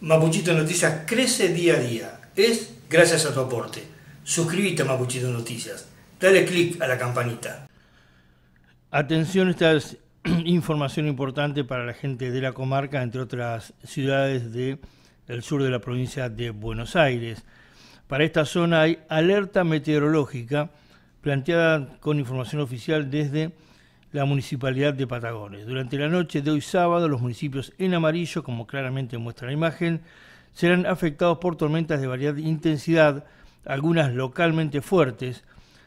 Mapuchito Noticias crece día a día. Es gracias a tu aporte. Suscríbete a Mapuchito Noticias. Dale click a la campanita. Atención, esta es información importante para la gente de la comarca, entre otras ciudades del sur de la provincia de Buenos Aires. Para esta zona hay alerta meteorológica planteada con información oficial desde la municipalidad de Patagones. Durante la noche de hoy sábado, los municipios en amarillo, como claramente muestra la imagen, serán afectados por tormentas de variada intensidad, algunas localmente fuertes.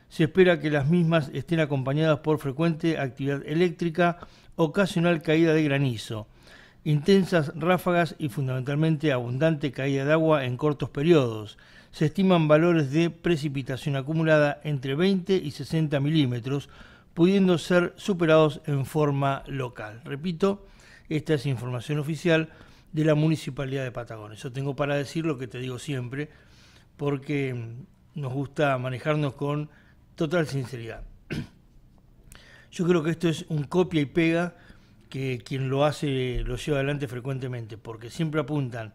Se espera que las mismas estén acompañadas por frecuente actividad eléctrica, ocasional caída de granizo, intensas ráfagas y fundamentalmente abundante caída de agua en cortos periodos. Se estiman valores de precipitación acumulada entre 20 y 60 milímetros, pudiendo ser superados en forma local. Repito, esta es información oficial de la Municipalidad de Patagonia. Yo tengo para decir lo que te digo siempre, porque nos gusta manejarnos con total sinceridad. Yo creo que esto es un copia y pega que quien lo hace lo lleva adelante frecuentemente, porque siempre apuntan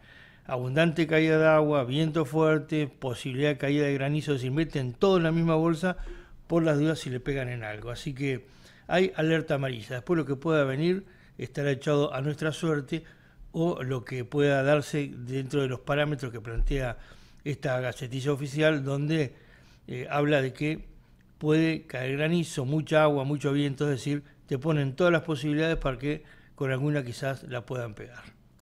abundante caída de agua, viento fuerte, posibilidad de caída de granizo, se meten todo en la misma bolsa por las dudas si le pegan en algo. Así que hay alerta amarilla. Después lo que pueda venir estará echado a nuestra suerte o lo que pueda darse dentro de los parámetros que plantea esta gacetilla oficial, donde eh, habla de que puede caer granizo, mucha agua, mucho viento, es decir, te ponen todas las posibilidades para que con alguna quizás la puedan pegar.